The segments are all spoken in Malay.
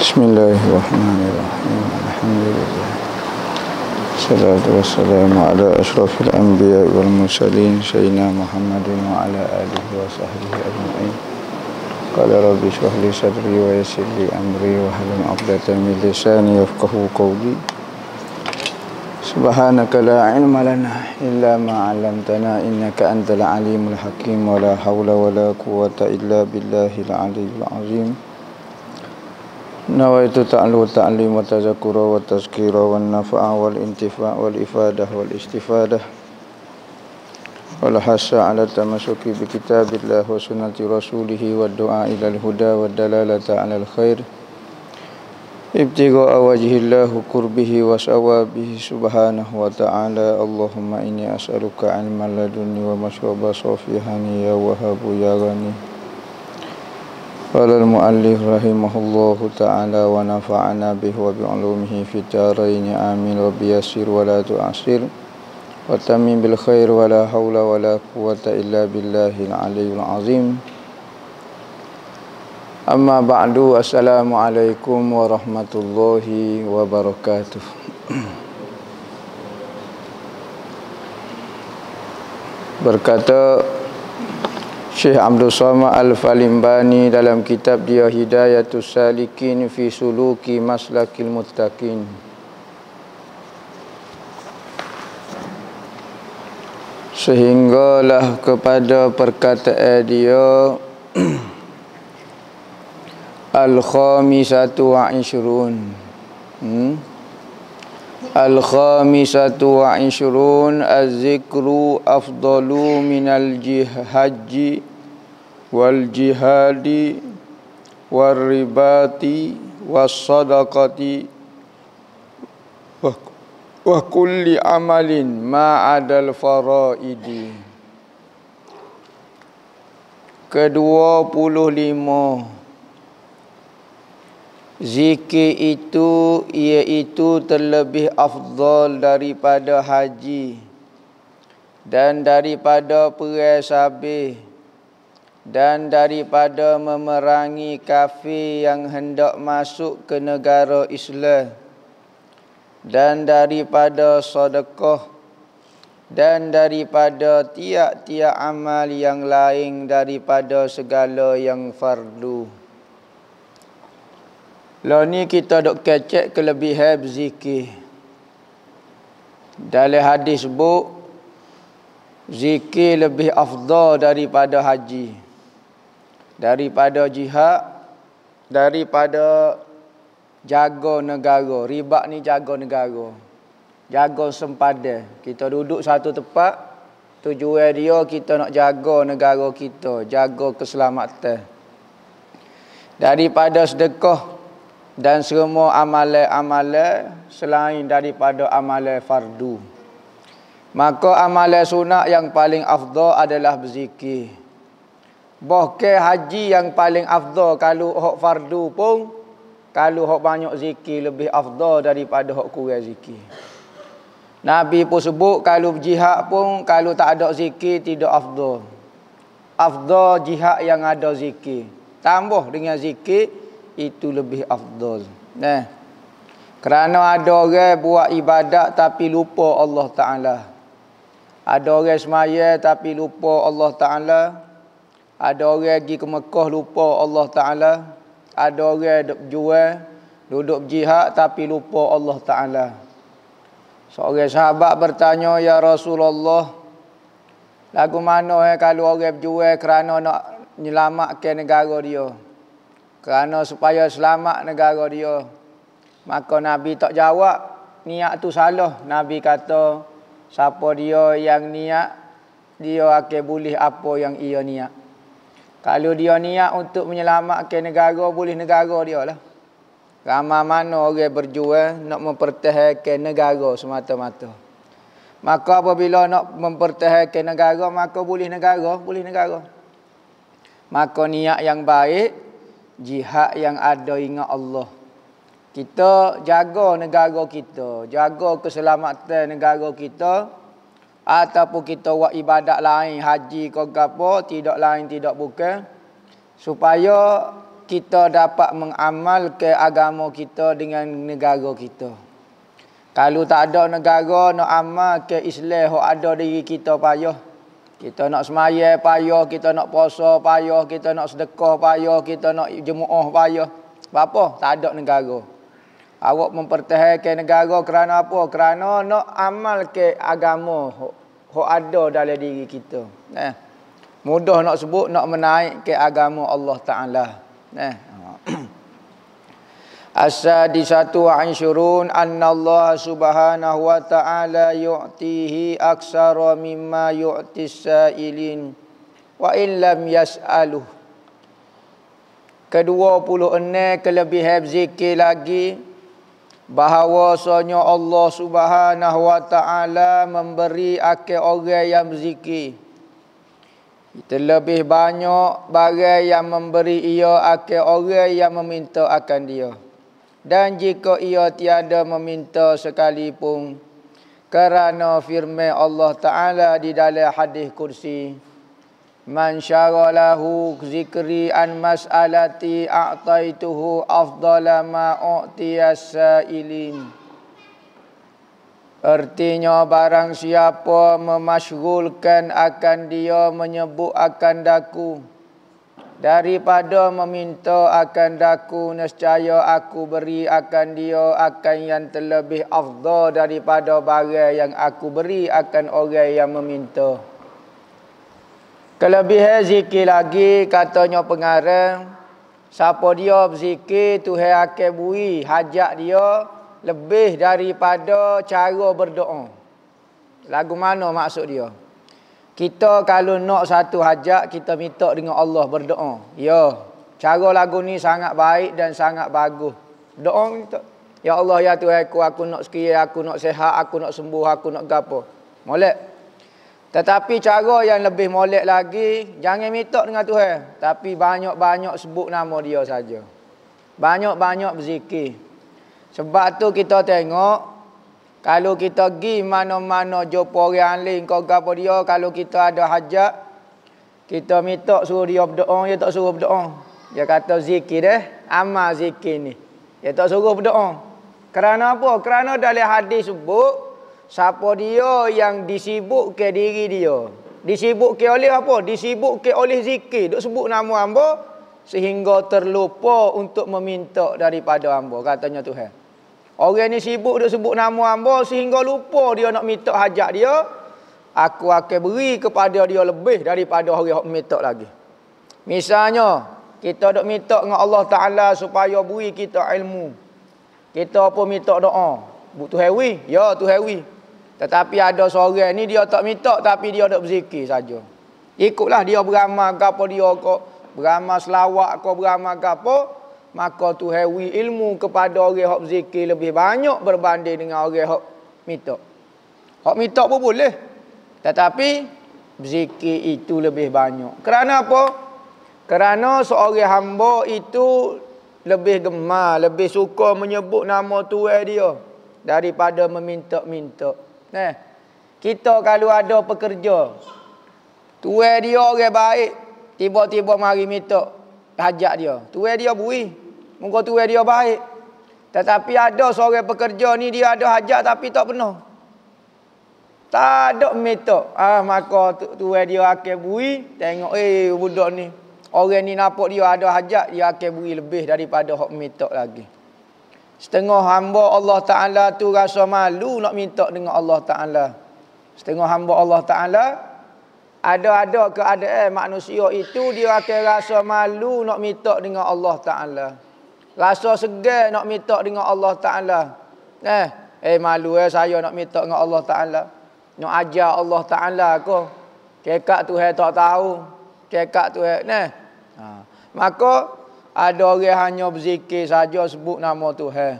بسم الله الرحمن الرحيم الحمد لله والصلاة والسلام على أشرف الأنبياء والمرسلين سيدنا محمد وعلى آله وصحبه أجمعين قال ربي اشرح لي صدري ويسر لي أمري وهل عقدة من لساني يفقه قولي Subhanaka la ilma lana illa ma 'allamtana innaka antal alimul hakim wa la hawla wa la quwwata illa billahil aliyyil azim. Nawaitu ta'lu ta'lim wa tazakkura wa tazkira wa nafa'a wal intifa' wal ifadah wal istifadah. Wal hasa 'ala tamasuki bi kitabillah wa sunnati rasulih wa du'a ila al huda wa dalalata 'ala al khair. ابتغاء وجه الله قربه وسوابه سبحانه وتعالى اللهم إني أسألك علما لدني ومشرب صوفي هنيا وهب يا غني قال المؤلف رحمه الله تعالى ونفعنا به وبعلومه في الدارين آمين رب يسر ولا تعسر وتمم بالخير ولا حول ولا قوة إلا بالله العلي العظيم Amma ba'du assalamualaikum warahmatullahi wabarakatuh Berkata Syekh Abdul Somad Al-Falimbani dalam kitab dia Hidayatus Salikin fi Suluki Maslakil Muttaqin Sehinggalah kepada perkataan dia Al-Khamisatu wa Ishrun hmm? Al-Khamisatu wa Ishrun Az-Zikru Afdalu Minal Jihaji Wal Jihadi Wal Ribati Was Sadaqati Wa Kulli Amalin Ma'adal Faraidi Kedua puluh lima Kedua puluh lima zikir itu iaitu terlebih afdal daripada haji dan daripada perai sabih dan daripada memerangi kafir yang hendak masuk ke negara Islam dan daripada sedekah dan daripada tiap-tiap amal yang lain daripada segala yang fardu. Lo lah, ni kita dok kecek kelebihan berzikir. Dalam hadis bu zikir lebih afdal daripada haji. Daripada jihad, daripada jaga negara. Ribak ni jaga negara. Jaga sempadan. Kita duduk satu tempat, tujuan dia kita nak jaga negara kita, jaga keselamatan. Daripada sedekah dan semua amalan-amalan selain daripada amalan fardu. Maka amalan sunat yang paling afdal adalah berzikir. Bahkan haji yang paling afdal kalau hok fardu pun kalau hok banyak zikir lebih afdal daripada hok kurang zikir. Nabi pun sebut kalau jihad pun kalau tak ada zikir tidak afdal. Afdal jihad yang ada zikir. Tambah dengan zikir itu lebih afdal. Nah. Kerana ada orang buat ibadat tapi lupa Allah Taala. Ada orang semaya tapi lupa Allah Taala. Ada orang pergi ke Mekah lupa Allah Taala. Ada orang jual duduk jihad tapi lupa Allah Taala. Seorang sahabat bertanya ya Rasulullah Lagu mana eh, kalau orang berjual kerana nak menyelamatkan negara dia kerana supaya selamat negara dia maka nabi tak jawab niat tu salah nabi kata siapa dia yang niat dia akan boleh apa yang ia niat kalau dia niat untuk menyelamatkan negara boleh negara dia lah ramai mana orang berjuang nak mempertahankan negara semata-mata maka apabila nak mempertahankan negara maka boleh negara boleh negara maka niat yang baik jihad yang ada ingat Allah. Kita jaga negara kita, jaga keselamatan negara kita ataupun kita buat ibadat lain, haji ke apa, tidak lain tidak bukan supaya kita dapat mengamalkan agama kita dengan negara kita. Kalau tak ada negara nak amal ke Islam yang ada diri kita payah. Kita nak semayah payah, kita nak puasa payah, kita nak sedekah payah, kita nak jemuah payah. Sebab apa? Tak ada negara. Awak mempertahankan negara kerana apa? Kerana nak amal ke agama yang ada dalam diri kita. Eh. Mudah nak sebut nak menaik ke agama Allah Ta'ala. Eh. Ha as satu anshurun anna Allah subhanahu wa ta'ala yu'tihi aksara mimma yu'tis sa'ilin wa in lam yas'aluh. Kedua puluh enek kelebihan hebziki lagi bahawa bahawasanya Allah subhanahu wa ta'ala memberi ake orang yang zikir. Itu lebih banyak bagai yang memberi ia akhir orang yang meminta akan dia. Dia dan jika ia tiada meminta sekalipun kerana firman Allah Taala di dalam hadis kursi man syaralahu zikri an mas'alati a'taituhu afdala ma sa'ilin Artinya barang siapa memasyhulkan akan dia menyebut akan daku daripada meminta akan daku nescaya aku beri akan dia akan yang terlebih afdal daripada barang yang aku beri akan orang yang meminta kelebihan zikir lagi katanya pengarang siapa dia berzikir Tuhan akan bui hajat dia lebih daripada cara berdoa lagu mana maksud dia kita kalau nak satu hajat, kita minta dengan Allah berdoa. Ya, cara lagu ni sangat baik dan sangat bagus. Doa minta. Ya Allah, ya Tuhan aku, aku nak sekia, aku nak sehat, aku nak sembuh, aku nak gapo. Molek. Tetapi cara yang lebih molek lagi, jangan minta dengan Tuhan. Tapi banyak-banyak sebut nama dia saja. Banyak-banyak berzikir. Sebab tu kita tengok, kalau kita pergi mana-mana jumpa orang lain kau gapo dia kalau kita ada hajat kita minta suruh dia berdoa dia tak suruh berdoa. Dia kata zikir deh, amal zikir ni. Dia tak suruh berdoa. Kerana apa? Kerana dalam hadis sebut siapa dia yang disibuk ke diri dia. Disibuk ke oleh apa? Disibuk ke oleh zikir. Duk sebut nama hamba sehingga terlupa untuk meminta daripada hamba katanya Tuhan. Orang ni sibuk dia sebut nama hamba sehingga lupa dia nak minta hajat dia. Aku akan beri kepada dia lebih daripada orang yang minta lagi. Misalnya, kita dok minta dengan Allah Ta'ala supaya beri kita ilmu. Kita pun minta doa. Butuh hewi? Ya, tu hewi. Tetapi ada seorang ni dia tak minta tapi dia dok berzikir saja. Ikutlah dia beramal apa dia kok. Beramal selawat kok beramal apa maka tu hewi ilmu kepada orang hok zikir lebih banyak berbanding dengan orang hok mitok. Hok mitok pun boleh. Tetapi zikir itu lebih banyak. Kerana apa? Kerana seorang hamba itu lebih gemar, lebih suka menyebut nama Tuhan dia daripada meminta-minta. Nah. Kita kalau ada pekerja Tuai dia orang baik Tiba-tiba mari minta Hajak dia Tuai dia buih Muka Tuhan dia baik. Tetapi ada seorang pekerja ni dia ada hajat tapi tak penuh. Tak ada metok. Ah maka Tuhan dia akan bui tengok eh hey, budak ni. Orang ni nampak dia ada hajat dia akan bui lebih daripada hak metok lagi. Setengah hamba Allah Taala tu rasa malu nak minta dengan Allah Taala. Setengah hamba Allah Taala ada-ada keadaan manusia itu dia akan rasa malu nak minta dengan Allah Taala. Rasa segar nak minta dengan Allah Ta'ala. Eh, eh malu eh saya nak minta dengan Allah Ta'ala. Nak ajar Allah Ta'ala aku. Kekak tu saya tak tahu. Kekak tu saya. Nah. Ha. Maka ada orang hanya berzikir saja sebut nama tu. Eh.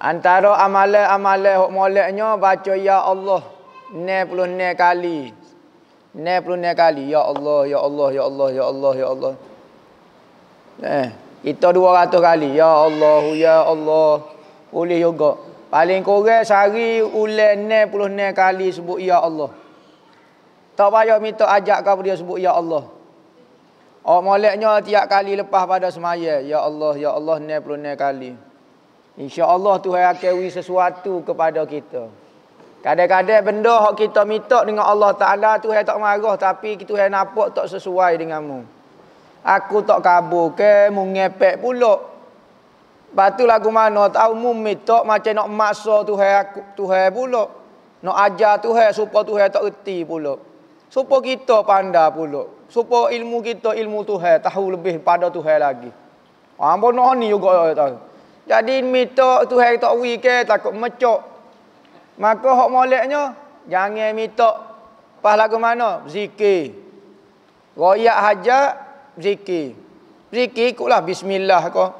Antara amalan-amalan hok moleknya baca ya Allah puluh 99 kali. puluh 99 kali ya Allah ya Allah ya Allah ya Allah ya Allah. Eh. Kita ratus kali. Ya Allah, ya Allah. Boleh juga. Paling kurang sehari puluh 99 kali sebut ya Allah. Tak payah minta ajak kau dia sebut ya Allah. Oh moleknya tiap kali lepas pada semaya. Ya Allah, ya Allah puluh 99 kali. Insya InsyaAllah Tuhan akan sesuatu kepada kita. Kadang-kadang benda yang kita minta dengan Allah Ta'ala, Tuhan tak marah. Tapi kita Tuhan nampak tak sesuai denganmu. mu. Aku tak kabur ke, mu ngepek pulak. Batu lagu mana tahu mu mitok macam nak maksa Tuhan aku Tuhan pulak. Nak ajar Tuhan supaya Tuhan tak reti pulak. Supaya kita panda pulak. Supo ilmu kita ilmu Tuhan tahu lebih pada Tuhan lagi. Ah, ambo noni juga ya, tahu. Jadi mitok Tuhan tak wi ke takut mecok. Maka hok moleknya jangan mitok pas lagu mana zikir. Royak hajat zikir. Zikir ikutlah bismillah kau.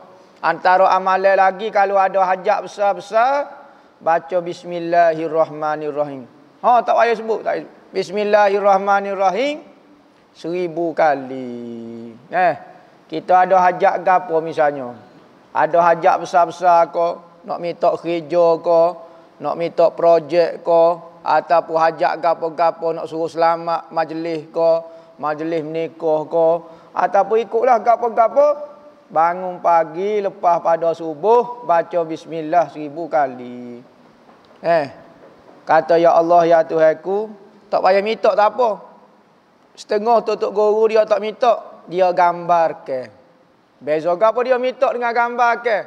Antara amalan lagi kalau ada hajat besar-besar baca bismillahirrahmanirrahim. Ha tak payah sebut tak bismillahirrahmanirrahim seribu kali. Eh kita ada hajat gapo misalnya. Ada hajat besar-besar kau nak minta kerja kau, nak minta projek kau ataupun hajat gapo-gapo nak suruh selamat majlis kau, majlis nikah kau, Ataupun ah, ikutlah gapo-gapo Bangun pagi lepas pada subuh Baca bismillah seribu kali Eh Kata ya Allah ya Tuhanku Tak payah minta tak apa Setengah tutup guru dia tak minta Dia gambar ke Beza gapo dia minta dengan gambar ke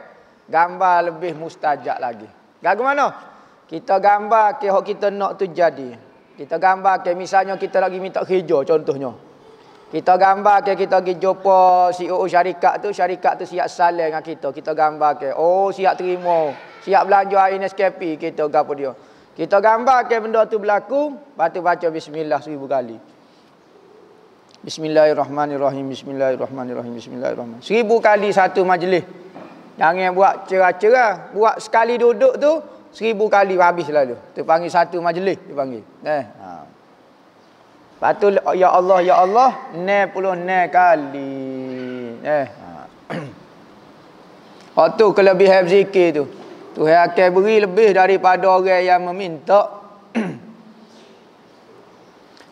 Gambar lebih mustajak lagi Gak mana Kita gambar ke Hak kita nak tu jadi Kita gambar ke Misalnya kita lagi minta hijau contohnya kita gambar ke kita pergi jumpa CEO syarikat tu, syarikat tu siap salah dengan kita. Kita gambar ke, oh siap terima, siap belanja hari ini SKP kita gapo dia. Kita gambar ke benda tu berlaku, patu baca bismillah seribu kali. Bismillahirrahmanirrahim, bismillahirrahmanirrahim, bismillahirrahmanirrahim. Seribu kali satu majlis. Jangan buat cerah-cerah, buat sekali duduk tu, seribu kali habis lalu. Terpanggil satu majlis, terpanggil. Eh, Lepas Ya Allah, Ya Allah, ne puluh ne kali. Eh. Ha. Lepas tu, kelebihan zikir tu. Tuhan akan beri lebih daripada orang yang meminta.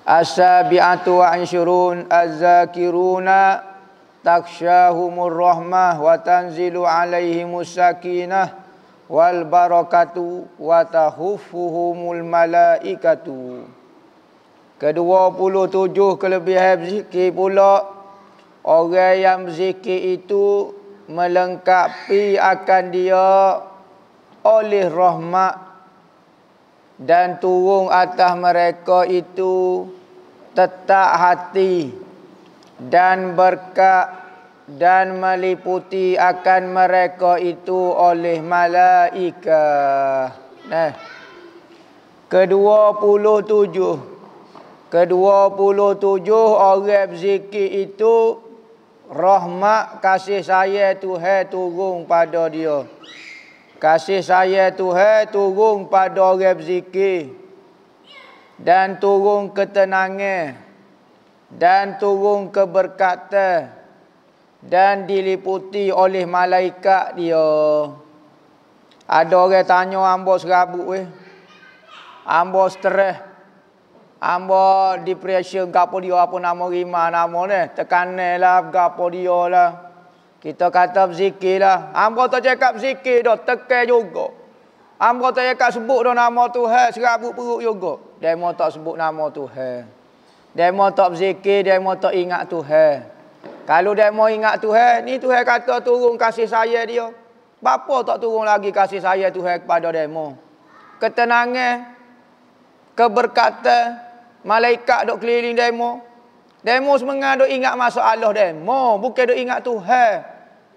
As-sabi'atu wa'insyurun az-zakiruna takshahumur rahmah wa tanzilu alaihimus sakinah wal barakatu wa tahuffuhumul malaikatu. malaikatu ke-27 kelebihan zikir pula orang yang zikir itu melengkapi akan dia oleh rahmat dan turun atas mereka itu tetap hati dan berkat dan meliputi akan mereka itu oleh malaikat. Nah. Kedua puluh tujuh ke-27 orang zikir itu rahmat kasih saya Tuhan turun pada dia. Kasih saya Tuhan turun pada orang zikir dan turun ketenangan dan turun keberkatan dan diliputi oleh malaikat dia. Ada orang tanya ambo serabut eh. Ambo stres. Ambo di pressure gapo dia apa nama rima nama ni. Tekanilah gapo dia lah. Kita kata berzikir lah. Ambo tak cakap berzikir dah. Tekan juga. Ambo tak cakap sebut dah nama tu. Hey, serabut perut juga. Demo tak sebut nama tu. Demo tak berzikir. Demo tak ingat tu. Kalau demo ingat tu. ni tu kata turun kasih saya dia. Bapa tak turun lagi kasih saya tu hey kepada demo. Ketenangan. Keberkatan. Malaikat dok keliling demo. Demo semua duk ingat masa Allah demo. Bukan dok ingat Tuhan.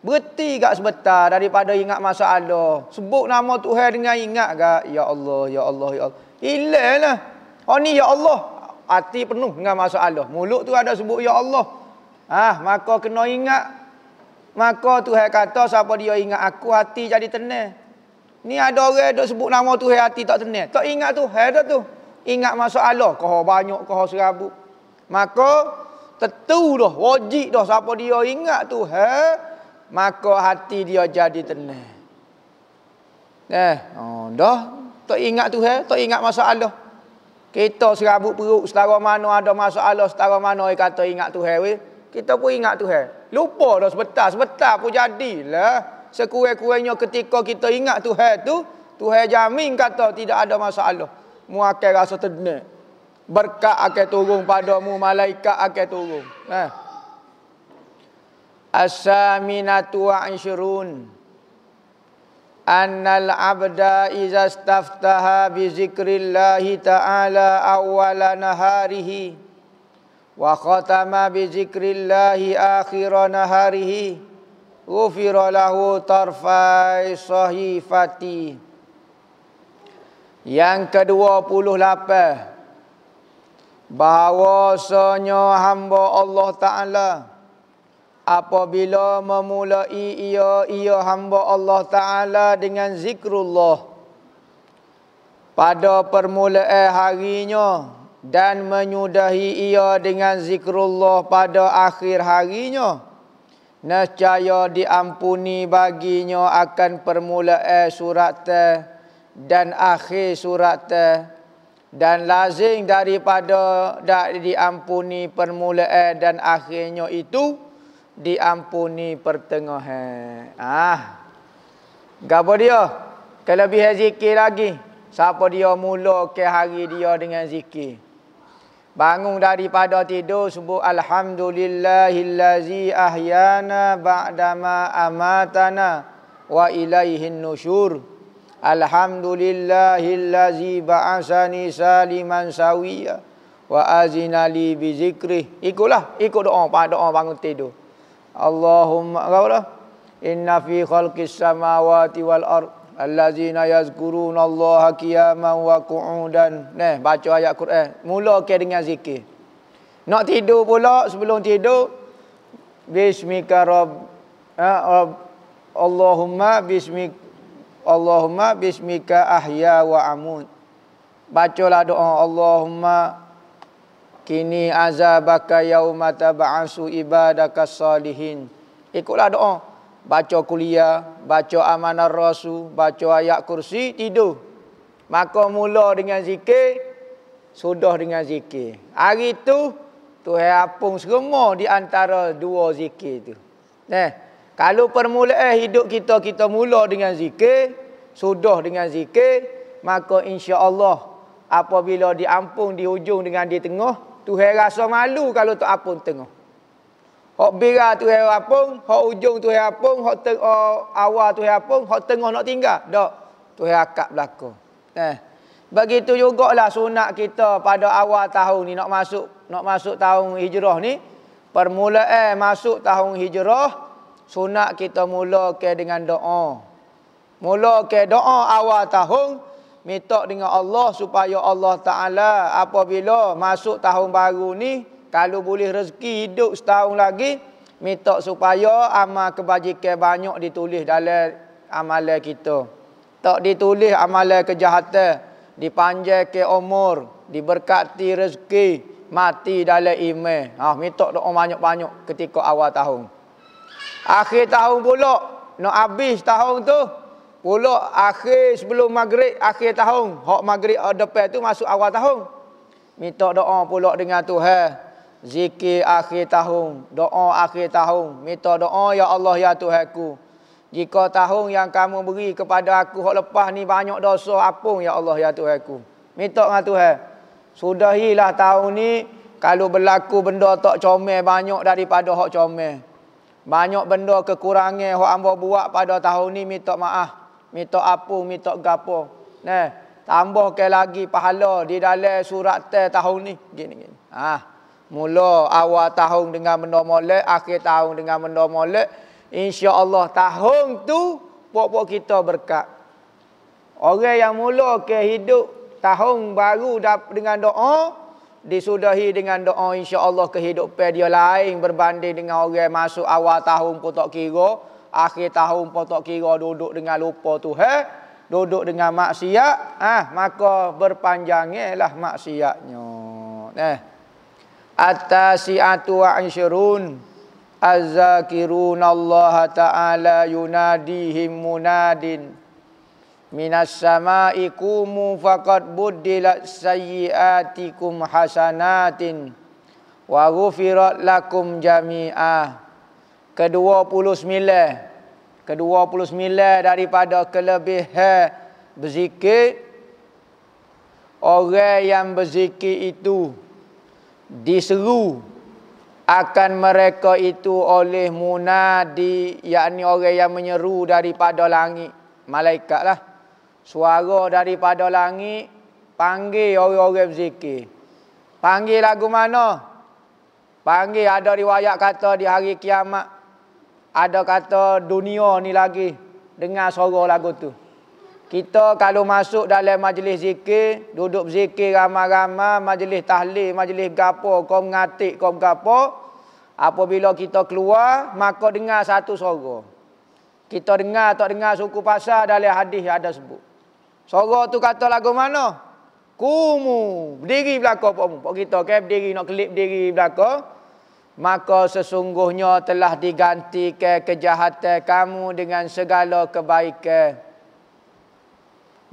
Berhenti gak sebentar daripada ingat masa Allah. Sebut nama Tuhan dengan ingat gak. Ya Allah, Ya Allah, Ya Allah. Hilang lah. Oh ni Ya Allah. Hati penuh dengan masa Allah. Mulut tu ada sebut Ya Allah. Ah, maka kena ingat. Maka Tuhan kata siapa dia ingat aku hati jadi tenang. Ni ada orang duk sebut nama Tuhan hati tak tenang. Tak ingat Tuhan tu. Hai, tu. Ingat masalah kau banyak kau serabut. Maka tentu dah wajib dah siapa dia ingat tu ha? maka hati dia jadi tenang. Eh, oh, dah tak ingat tu ha? tak ingat masalah. Kita serabut perut setara mana ada masalah setara mana dia kata ingat tu hai Kita pun ingat tu hai. Lupa dah sebentar, sebentar pun jadilah. Sekurang-kurangnya ketika kita ingat tu hai tu, Tuhan jamin kata tidak ada masalah mu akan rasa tenang. Berkat akan turun padamu, malaikat akan turun. Nah. Ha. As-saminatu wa ashrun annal abda iza staftaha bi zikrillah ta'ala awwala naharihi wa khatama bi zikrillah akhir naharihi ghufira lahu tarfai sahifati yang kedua puluh lapan. Bahawasanya hamba Allah Ta'ala. Apabila memulai ia, ia hamba Allah Ta'ala dengan zikrullah. Pada permulaan harinya. Dan menyudahi ia dengan zikrullah pada akhir harinya. Nescaya diampuni baginya akan permulaan surat teh dan akhir surat dan lazim daripada dak diampuni permulaan dan akhirnya itu diampuni pertengahan. Ah. Gapo dia? Kalau bih zikir lagi. Siapa dia mula ke hari dia dengan zikir? Bangun daripada tidur subuh alhamdulillahillazi ahyana ba'dama amatana wa ilaihin nusyur. Alhamdulillahillazi ba'asani saliman sawiya wa azinali bi zikrih. Ikutlah, ikut doa, pada doa bangun tidur. Allahumma qawla inna fi khalqis samawati wal ard allazina yazkuruna Allaha qiyaman wa qu'udan. Neh baca ayat Quran. Mulakan dengan zikir. Nak tidur pula sebelum tidur bismika rabb ya, ha, rab, Allahumma bismika Allahumma bismika ahya wa amut. Bacalah doa Allahumma kini azabaka yauma tab'asu ibadaka salihin. Ikutlah doa. Baca kuliah, baca amanah rasul, baca ayat kursi, tidur. Maka mula dengan zikir, sudah dengan zikir. Hari tu Tuhan apung semua di antara dua zikir tu, Nah. Kalau permulaan hidup kita kita mula dengan zikir, sudah dengan zikir, maka insya-Allah apabila diampun di hujung dengan di tengah, Tuhan rasa malu kalau tak ampun tengah. Hak bira tu hak apung, hak ujung tu hak apung, hak teng eh, awal tu hak hak tengah nak tinggal. Dak. Tu hak akak belako. Eh. Begitu jugaklah sunat kita pada awal tahun ni nak masuk nak masuk tahun hijrah ni. Permulaan eh, masuk tahun hijrah, sunat kita mulakan dengan doa. Mulakan doa awal tahun minta dengan Allah supaya Allah Taala apabila masuk tahun baru ni kalau boleh rezeki hidup setahun lagi minta supaya amal kebajikan banyak ditulis dalam amalan kita. Tak ditulis amalan kejahatan ke umur, diberkati rezeki, mati dalam iman. Ah minta doa banyak-banyak ketika awal tahun. Akhir tahun pula nak habis tahun tu. Pula akhir sebelum maghrib akhir tahun, hak maghrib depan tu masuk awal tahun. Minta doa pula dengan Tuhan. Zikir akhir tahun, doa akhir tahun, minta doa ya Allah ya Tuhanku. Jika tahun yang kamu beri kepada aku hak lepas ni banyak dosa apung ya Allah ya Tuhanku. Minta dengan Tuhan. Sudahilah tahun ni kalau berlaku benda tak comel banyak daripada hak comel. Banyak benda kekurangan yang hamba buat pada tahun ni minta maaf. Minta apa, minta gapo. Nah, tambahkan lagi pahala di dalam surat teh tahun ni. Gini gini. Ha. Mula awal tahun dengan benda molek, akhir tahun dengan benda molek. Allah tahun tu puak-puak kita berkat. Orang yang mula ke hidup tahun baru dengan doa, disudahi dengan doa insya-Allah kehidupan dia lain berbanding dengan orang masuk awal tahun pun tak kira, akhir tahun pun tak kira duduk dengan lupa Tuhan, duduk dengan maksiat, ah ha, maka berpanjangilah maksiatnya. Nah. At-tasi'atu wa ansyurun azzakirun Allah Ta'ala yunadihim munadin minas sama'i kumu faqad buddilat sayyiatikum hasanatin wa ghufirat lakum puluh ke kedua puluh 29 daripada kelebihan berzikir orang yang berzikir itu diseru akan mereka itu oleh munadi yakni orang yang menyeru daripada langit malaikatlah lah Suara daripada langit panggil orang-orang berzikir. Panggil lagu mana? Panggil ada riwayat kata di hari kiamat. Ada kata dunia ni lagi dengar suara lagu tu. Kita kalau masuk dalam majlis zikir, duduk zikir ramai-ramai, majlis tahlil, majlis gapo, kau mengatik, kau gapo. Apabila kita keluar, maka dengar satu suara. Kita dengar atau dengar suku pasar dalam hadis yang ada sebut. Sorok tu kata lagu mana? Kumu. Berdiri belakang pokok Pok kita kan berdiri nak kelip berdiri belakang. Maka sesungguhnya telah diganti ke kejahatan kamu dengan segala kebaikan.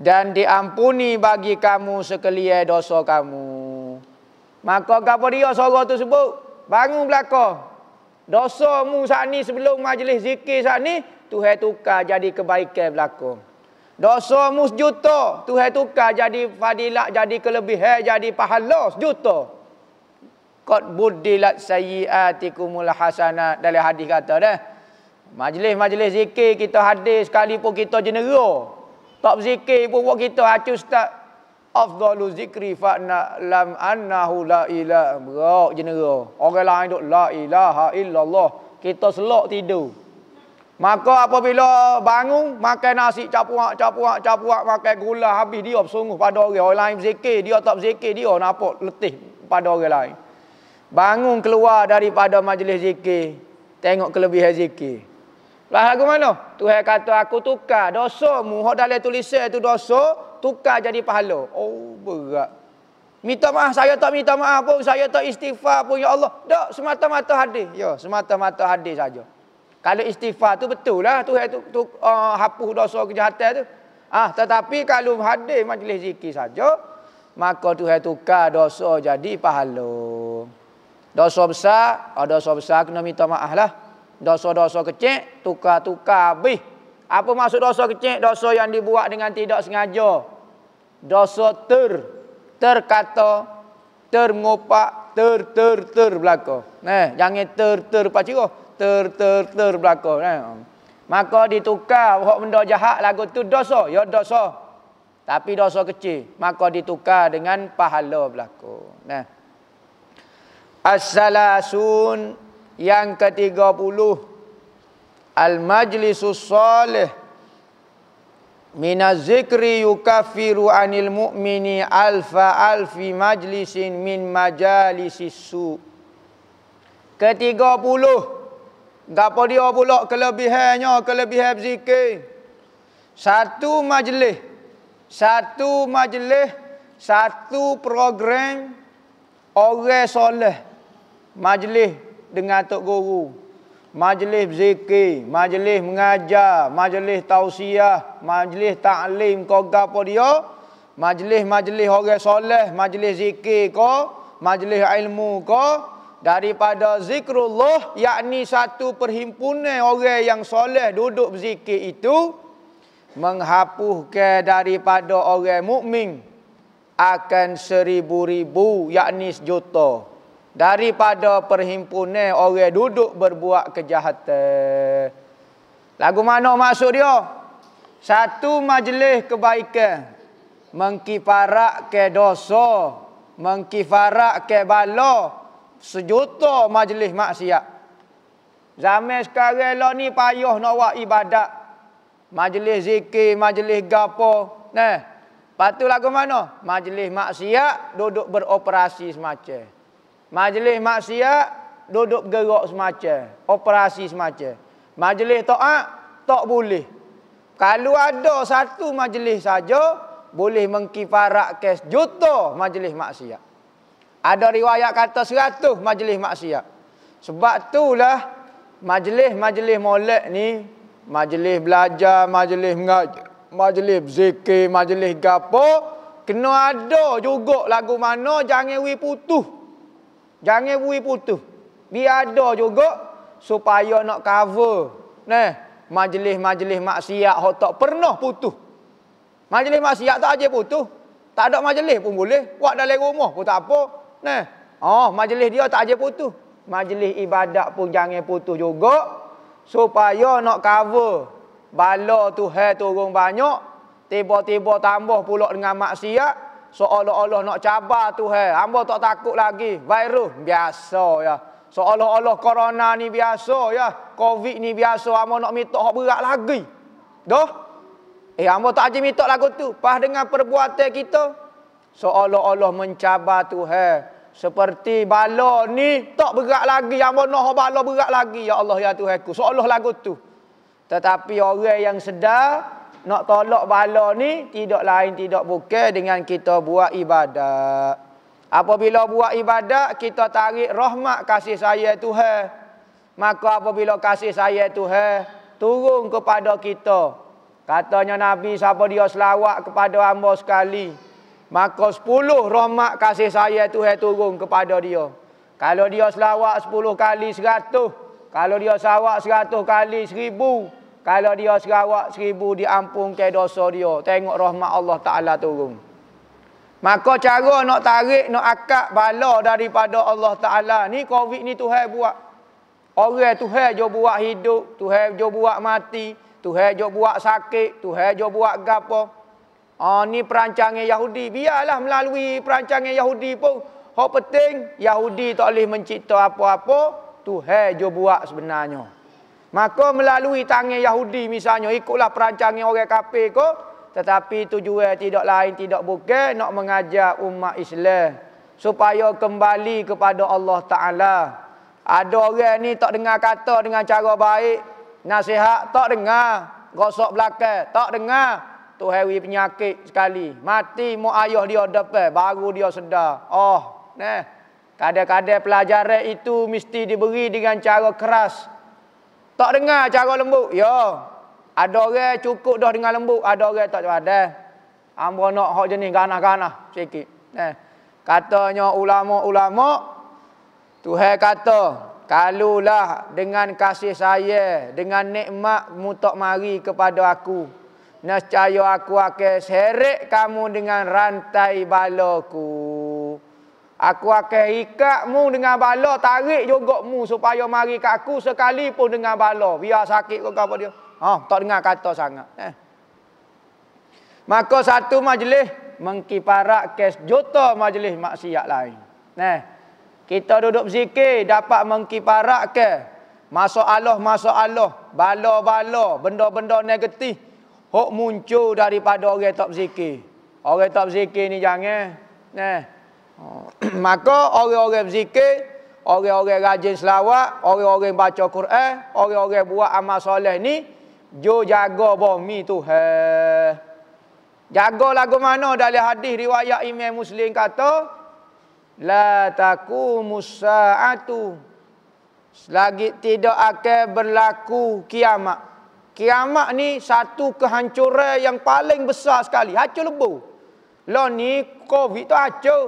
Dan diampuni bagi kamu sekelia dosa kamu. Maka apa dia sorok tu sebut? Bangun belakang. Dosa mu saat ni sebelum majlis zikir saat ni. Tuhai tukar jadi kebaikan belakang. Dosa mu sejuta. Tuhan tukar jadi fadilat, jadi kelebihan, jadi pahala sejuta. Kod buddilat sayyiatikumul hasanat. Dari hadis kata dah. Majlis-majlis zikir kita hadir sekalipun kita jenera. Tak zikir pun buat kita acu start. Afdalu zikri fa'na lam annahu la ilah. Berak jenera. Orang lain duduk la ilaha illallah. Kita selok tidur. Maka apabila bangun, makan nasi capuak, capuak, capuak, makan gula habis dia bersungguh pada orang. Orang lain berzikir, dia tak berzikir, dia nampak letih pada orang lain. Bangun keluar daripada majlis zikir, tengok kelebihan zikir. Lah lagu mana? Tuhan kata aku tukar dosa mu, hok dalam tulisan tu dosa, tukar jadi pahala. Oh berat. Minta maaf, saya tak minta maaf pun, saya tak istighfar pun ya Allah. Tak semata-mata hadis. Ya, semata-mata hadis saja. Kalau istighfar tu betul lah tu, tu, tu uh, ah, hapus dosa kejahatan tu. Ah ha, tetapi kalau hadir majlis zikir saja maka Tuhan tukar dosa jadi pahala. Dosa besar, ada ah, dosa besar kena minta maaf lah. Dosa-dosa kecil tukar-tukar habis. Apa maksud dosa kecil? Dosa yang dibuat dengan tidak sengaja. Dosa ter terkata termopak ter ter ter belaka. Nah, jangan ter ter pacik ter ter ter berlaku kan. Eh? Maka ditukar hak benda jahat lagu tu dosa, ya dosa. Tapi dosa kecil, maka ditukar dengan pahala berlaku. Nah. Eh? As-salasun yang ke-30 Al-majlisus salih Minaz zikri yukaffiru anil mu'mini alfa alfi majlisin min majalisis Ketiga puluh. Gapo dia pula kelebihannya, kelebihan zikir. Satu majlis. Satu majlis, satu program orang soleh. Majlis dengan tok guru. Majlis zikir, majlis mengajar, majlis tausiah, majlis taklim ko gapo dia? Majlis-majlis orang soleh, majlis zikir kau, majlis ilmu kau daripada zikrullah yakni satu perhimpunan orang yang soleh duduk berzikir itu menghapuskan daripada orang mukmin akan seribu-ribu yakni sejuta daripada perhimpunan orang duduk berbuat kejahatan lagu mana maksud dia satu majlis kebaikan mengkifarak ke dosa mengkifarak ke bala sejuta majlis maksiat. Zaman sekarang lah ni payuh nak buat ibadat. Majlis zikir, majlis gapo. Nah, patu lagu mana? Majlis maksiat duduk beroperasi semacam. Majlis maksiat duduk gerak semacam. Operasi semacam. Majlis to'ak, tak boleh. Kalau ada satu majlis saja, boleh mengkifarak kes juta majlis maksiat. Ada riwayat kata seratus majlis maksiat. Sebab itulah majlis-majlis molek ni. Majlis belajar, majlis mengajar. Majlis zikir, majlis gapo. Kena ada juga lagu mana jangan wui putuh. Jangan wui putuh. Biar ada juga supaya nak cover. Nah, majlis-majlis maksiat yang tak pernah putuh. Majlis maksiat tak aje putuh. Tak ada majlis pun boleh. Buat dalam rumah pun tak apa. Nah. Oh, majlis dia tak aje putus. Majlis ibadat pun jangan putus juga supaya nak cover bala Tuhan turun banyak, tiba-tiba tambah pula dengan maksiat, seolah-olah nak cabar Tuhan. Hamba tak takut lagi virus biasa ya. Seolah-olah corona ni biasa ya, covid ni biasa, hamba nak minta hak berat lagi. Doh. Eh hamba tak aje minta lagu tu. Pas dengan perbuatan kita seolah-olah mencabar Tuhan. Seperti bala ni tak berat lagi. Yang mana bala berat lagi. Ya Allah ya Tuhan ku. Seolah lagu tu. Tetapi orang yang sedar nak tolak bala ni tidak lain tidak bukan dengan kita buat ibadat. Apabila buat ibadat kita tarik rahmat kasih saya Tuhan. Maka apabila kasih saya Tuhan turun kepada kita. Katanya Nabi siapa dia selawat kepada hamba sekali. Maka sepuluh rahmat kasih saya itu saya turun kepada dia. Kalau dia selawat sepuluh kali seratus. Kalau dia selawat seratus kali seribu. Kalau dia selawat seribu diampung ke dosa dia. Tengok rahmat Allah Ta'ala turun. Maka cara nak tarik, nak akak bala daripada Allah Ta'ala. Ni COVID ni Tuhan buat. Orang Tuhan je buat hidup. Tuhan je buat mati. Tuhan je buat sakit. Tuhan je buat gapa. Oh, ni perancangan Yahudi. Biarlah melalui perancangan Yahudi pun. Hak penting Yahudi tak boleh mencipta apa-apa. Tuhan je buat sebenarnya. Maka melalui tangan Yahudi misalnya ikutlah perancangan orang kafir ko tetapi tujuan tidak lain tidak bukan nak mengajar umat Islam supaya kembali kepada Allah Taala. Ada orang ni tak dengar kata dengan cara baik, nasihat tak dengar, gosok belakang tak dengar, Tu wi penyakit sekali. Mati mu ayah dia depan baru dia sedar. Oh, nah. Kadang-kadang pelajaran itu mesti diberi dengan cara keras. Tak dengar cara lembut. Ya. Ada orang cukup dah dengar lembut, ada orang tak ada. Ambo nak hok jenis ganah-ganah sikit. Nah. Katanya ulama-ulama Tuhan kata, kalulah dengan kasih saya, dengan nikmat mu tak mari kepada aku, Nescaya aku akan seret kamu dengan rantai balaku. Aku akan ikatmu dengan bala, tarik juga mu supaya mari ke aku pun dengan bala. Biar sakit kau apa dia. Ha, tak dengar kata sangat. Eh. Maka satu majlis mengkiparak kes juta majlis maksiat lain. Nah, eh. Kita duduk zikir dapat mengkiparak ke masalah-masalah, bala-bala, benda-benda negatif Hok muncul daripada orang tak berzikir. Orang tak berzikir ni jangan. Nah. Oh. Maka orang-orang berzikir, orang-orang rajin selawat, orang-orang baca Quran, orang-orang buat amal soleh ni jo jaga bumi tu. Ha. Jaga lagu mana dari hadis riwayat Imam Muslim kata la taku musaatu selagi tidak akan berlaku kiamat. Kiamat ni satu kehancuran yang paling besar sekali. Hancur lebu. Lah ni COVID tu hancur.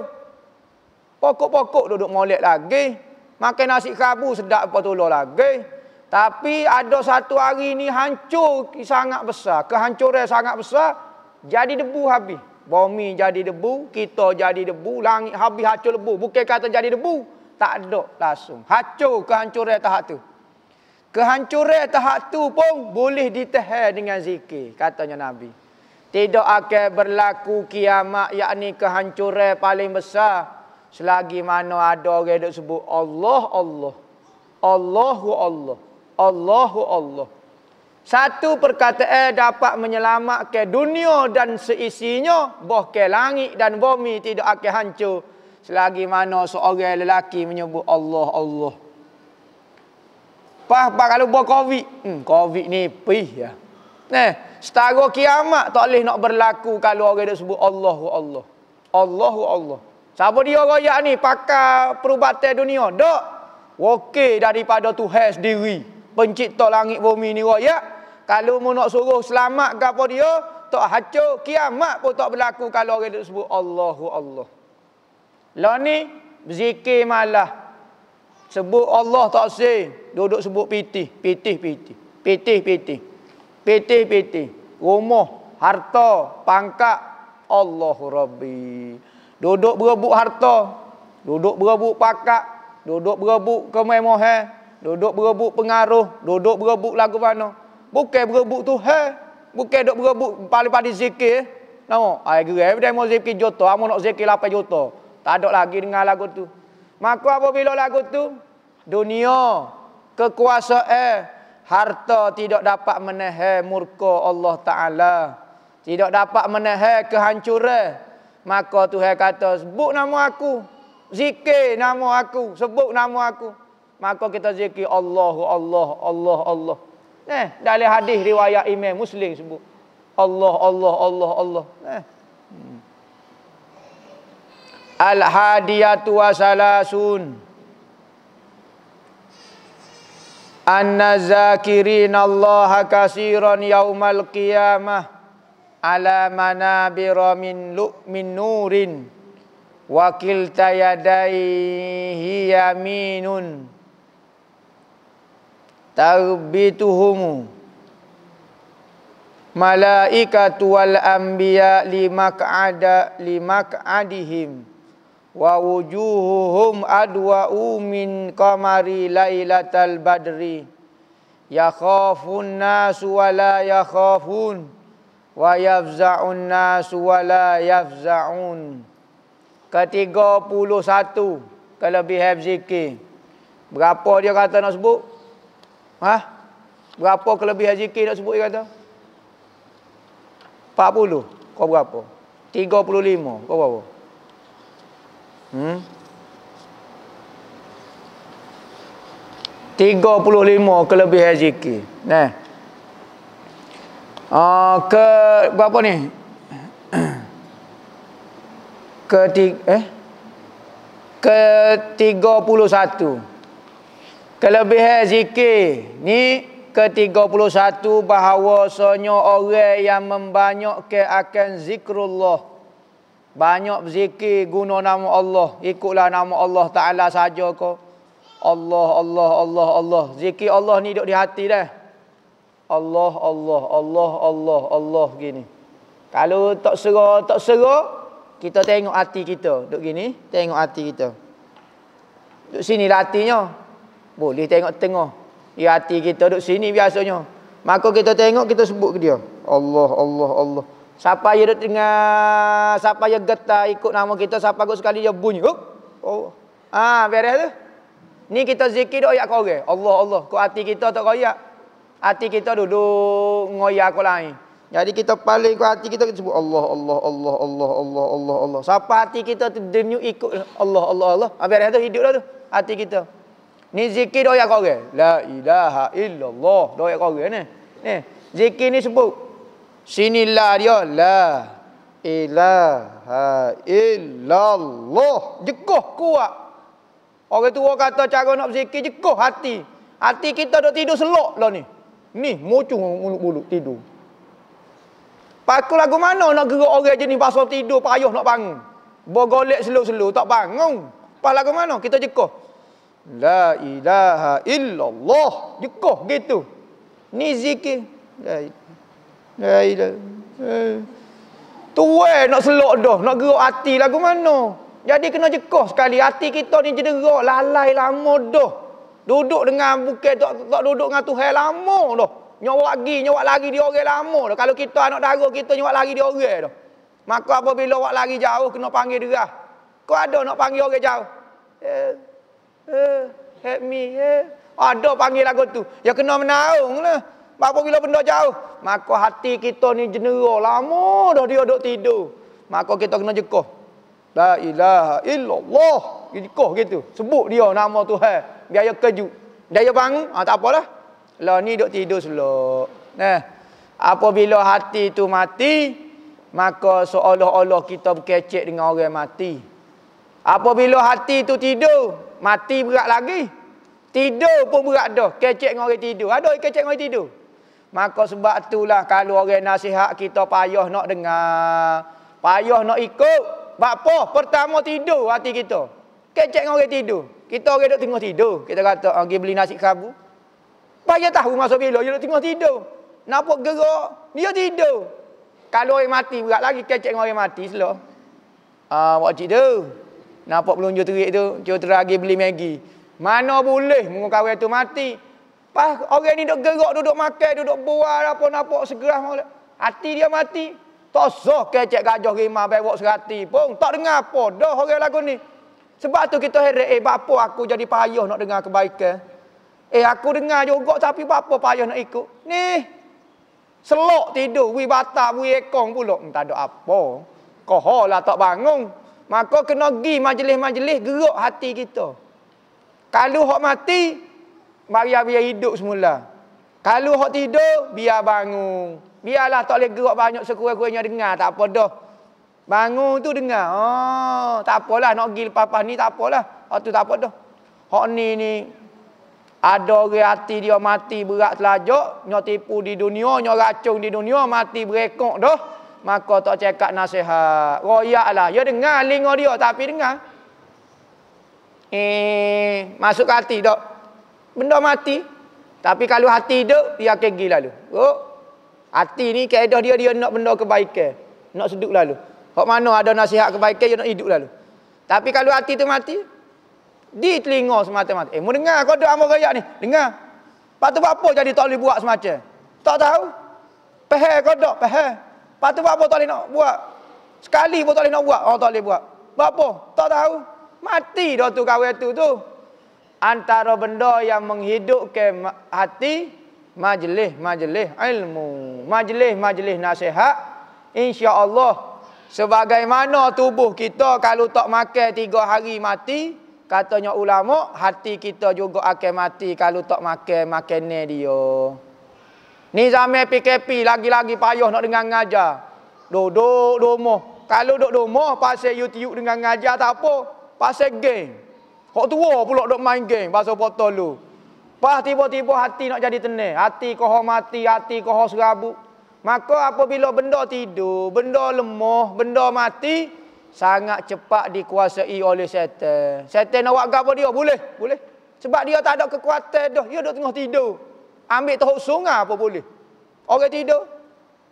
Pokok-pokok duduk molek lagi. Makan nasi kabu sedap apa tu lagi. Tapi ada satu hari ni hancur sangat besar. Kehancuran sangat besar. Jadi debu habis. Bumi jadi debu. Kita jadi debu. Langit habis hancur lebu. Bukan kata jadi debu. Tak ada langsung. Hancur kehancuran tahap tu. Kehancuran tahap tu pun boleh ditahir dengan zikir. Katanya Nabi. Tidak akan berlaku kiamat yakni kehancuran paling besar. Selagi mana ada orang yang sebut Allah, Allah. Allahu Allah. Allahu Allah. Satu perkataan dapat menyelamatkan dunia dan seisinya. Bahkan langit dan bumi tidak akan hancur. Selagi mana seorang lelaki menyebut Allah, Allah. Pas pas kalau buat covid, hmm, covid ni pih ya. Nah, eh, setara kiamat tak boleh nak berlaku kalau orang dia sebut Allahu Allah. Allahu Allah. Siapa dia royak ni pakar perubatan dunia? Dok. Okey daripada Tuhan sendiri. Pencipta langit bumi ni royak. Kalau mu nak suruh selamat ke apa dia, tak hancur kiamat pun tak berlaku kalau orang dia sebut Allahu Allah. Lah ni zikir malah, Sebut Allah tak sih. Duduk sebut piti. Piti, piti. Piti, piti. Piti, piti. Rumah, harta, pangkat. Allah Rabbi. Duduk berebut harta. Duduk berebut pangkat. Duduk berebut kememohan. Duduk berebut pengaruh. Duduk berebut lagu mana. Bukan berebut tu. He. Bukan duduk berebut paling-paling zikir. nampak Saya gerai. Dia mau zikir juta. Amu nak zikir 8 juta. Tak ada lagi dengar lagu tu. Maka apabila lagu tu dunia, kekuasaan, harta tidak dapat menahan murka Allah Taala. Tidak dapat menahan kehancuran. Maka Tuhan kata, sebut nama aku. Zikir nama aku, sebut nama aku. Maka kita zikir Allahu Allah Allah Allah. Eh, dalam hadis riwayat Imam Muslim sebut Allah Allah Allah Allah. Eh. Al-Hadiyatu wasalasun Anna zakirin Allah kasiran Yawmal qiyamah Ala manabira min lu'min nurin Wa kilta yadaihi yaminun Tarbituhumu Malaikatu wal-anbiya limak'ada limak'adihim Malaikatu wa wujuhuhum adwa'u umin qamari lailatal badri yakhafun nasu wa la yakhafun wa yafza'un nasu wa la yafza'un ke-31 kalau lebih zikir berapa dia kata nak sebut ha berapa kelebihan zikir nak sebut dia kata 40 kau berapa 35 kau berapa Hmm? 35 kelebihan zikir. Nah. Uh, ke berapa ni? ke eh ke 31. Kelebihan zikir ni ke 31 bahawa sonyo orang yang membanyak ke akan zikrullah. Banyak berzikir guna nama Allah. Ikutlah nama Allah Ta'ala saja kau. Allah, Allah, Allah, Allah. Zikir Allah ni duduk di hati dah. Allah, Allah, Allah, Allah, Allah gini. Kalau tak serah, tak serah. Kita tengok hati kita. Duduk gini, tengok hati kita. Duduk sini lah hatinya. Boleh tengok tengah. Ya hati kita duduk sini biasanya. Maka kita tengok, kita sebut ke dia. Allah, Allah, Allah. Siapa yang duduk dengar, siapa yang getah ikut nama kita, siapa kot sekali dia bunyi. Oh. Ha, beres tu. Ni kita zikir dia ayat korek. Allah, Allah. Kok hati kita tak koyak. Hati kita duduk ngoyak kau lain. Jadi kita paling kuat hati kita, kita sebut Allah, Allah, Allah, Allah, Allah, Allah, Allah. Siapa hati kita denyut ikut Allah, Allah, Allah. Habis dah tu, hidup dah tu. Hati kita. Ni zikir doa yang korang. La ilaha illallah. Doa yang korang ni. Ni. Zikir ni sebut. Sinilah dia. La ilaha illallah. Jekoh kuat. Orang tua kata cara nak berzikir jekuh hati. Hati kita dah tidur selok lah ni. Ni mucung mulut-mulut tidur. Pakul lagu mana nak gerak orang jenis pasal tidur payuh nak bangun. Bergolek selok-selok tak bangun. Pas lagu mana kita jekoh. La ilaha illallah. Jekoh gitu. Ni zikir. Lailah. Tu eh nak selok dah, nak gerak hati lagu mana? Jadi kena jekoh sekali hati kita ni cedera lalai lama dah. Duduk dengan bukan tak, tak duduk dengan Tuhan lama dah. Nyawa lagi, nyawa lagi di orang lama dah. Kalau kita anak dara kita nyawa lagi di orang dah. Maka apabila awak lagi jauh kena panggil derah. Kau ada nak panggil orang jauh? Eh, eh, help me, eh. Ada panggil lagu tu. Ya kena menaung lah. Apa bila benda jauh. Maka hati kita ni jenera. Lama dah dia duduk tidur. Maka kita kena jekoh. La ilaha illallah. Jekoh gitu. Sebut dia nama Tuhan. Biar dia kejut. Biar dia bangun. Ha, tak apalah. Lah ni duduk tidur selok. Nah. Apabila hati tu mati. Maka seolah-olah kita berkecek dengan orang mati. Apabila hati tu tidur. Mati berat lagi. Tidur pun berat dah. Kecek dengan orang tidur. Ada kecek dengan orang tidur. Maka sebab itulah kalau orang nasihat kita payah nak dengar. Payah nak ikut. Sebab apa? Pertama tidur hati kita. Kecek dengan orang tidur. Kita orang duduk tengah tidur. Kita kata, oh, beli nasi kabu. Payah tahu masa bila. Dia duduk tengah tidur. Nampak gerak. Dia tidur. Kalau orang mati berat lagi. Kecek dengan orang mati. Selah. Ah, uh, wakcik tu. Nampak pelunjur terik tu. Cuma terakhir beli Maggi. Mana boleh mengukar orang tu Mati. Pas orang ni duduk gerak, duduk makan, duduk buat apa-apa segera molek. Hati dia mati. Tosoh kecek gajah rima berok serati pun. Tak dengar apa. Dah orang lagu ni. Sebab tu kita heret. Eh, bapa aku jadi payah nak dengar kebaikan. Eh, aku dengar juga tapi bapa payah nak ikut. Ni. Selok tidur. Wih batak, wih ekong pula. Hmm, tak ada apa. Koholah tak bangun. Maka kena pergi majlis-majlis gerak hati kita. Kalau hok mati, Mari biar hidup semula. Kalau hok tidur, biar bangun. Biarlah tak boleh gerak banyak sekurang-kurangnya dengar, tak apa dah. Bangun tu dengar. Oh, tak apalah nak pergi lepas ni tak apalah. Hok tu tak apa dah. Hok ni ni ada orang hati dia mati berat telajak, nyo tipu di dunia, nyo racung di dunia, mati berekok dah. Maka tak cekak nasihat. Royaklah. Ya dengar lingo dia tapi dengar. Eh, masuk hati tak? Benda mati. Tapi kalau hati hidup, dia akan pergi lalu. Oh. Hati ni keadaan dia, dia nak benda kebaikan. Nak seduk lalu. Hak mana ada nasihat kebaikan, dia nak hidup lalu. Tapi kalau hati tu mati, di telinga semata-mata. Eh, mau dengar kau doa amal rakyat ni. Dengar. Lepas tu apa jadi tak boleh buat semacam? Tak tahu. Peher kau duduk, peher. Lepas tu apa tak boleh nak buat? Sekali pun tak boleh nak buat, oh, tak boleh buat. Apa? Tak tahu. Mati dah tu kawai tu tu antara benda yang menghidupkan hati majlis-majlis ilmu majlis-majlis nasihat insya-Allah sebagaimana tubuh kita kalau tak makan tiga hari mati katanya ulama hati kita juga akan mati kalau tak makan makan dia ni zaman PKP lagi-lagi payah nak dengar ngajar duduk rumah kalau duduk rumah pasal YouTube dengan ngajar tak apa pasal game Hak tua pula duk main game bahasa botol lu. Pas tiba-tiba hati nak jadi tenang, hati kau mati, hati kau serabut. Maka apabila benda tidur, benda lemah, benda mati, sangat cepat dikuasai oleh setan. Setan nak buat gapo dia? Boleh, boleh. Sebab dia tak ada kekuatan dah. Dia duk tengah tidur. Ambil tahuk sungai apa boleh. Orang tidur.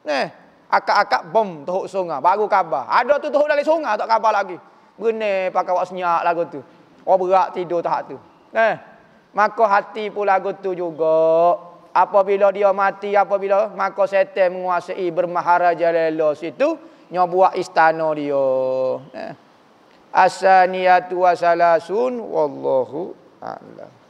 Nah, akak-akak bom tahuk sungai. Baru khabar. Ada tu tahuk dari sungai tak khabar lagi. Benar pakai wak senyak lagu tu. Orang oh, berak tidur tak tu. Eh. Maka hati pun lagu tu juga. Apabila dia mati, apabila maka setan menguasai bermaharaja lelo situ, nya buat istana dia. Eh. Asaniatu wasalasun wallahu a'lam.